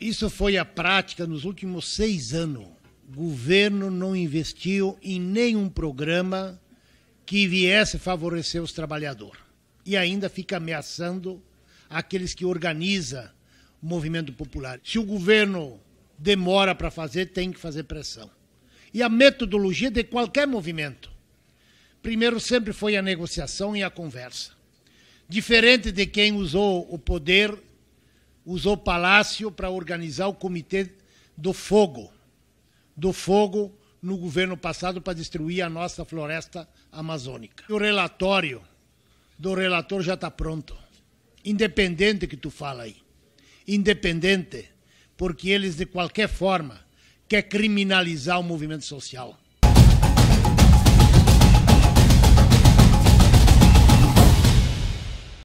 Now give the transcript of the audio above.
Isso foi a prática nos últimos seis anos. O governo não investiu em nenhum programa que viesse favorecer os trabalhadores. E ainda fica ameaçando aqueles que organizam o movimento popular. Se o governo demora para fazer, tem que fazer pressão. E a metodologia de qualquer movimento. Primeiro, sempre foi a negociação e a conversa. Diferente de quem usou o poder usou Palácio para organizar o Comitê do Fogo, do Fogo no governo passado para destruir a nossa floresta amazônica. O relatório do relator já está pronto. Independente que tu fala aí. Independente, porque eles de qualquer forma quer criminalizar o movimento social.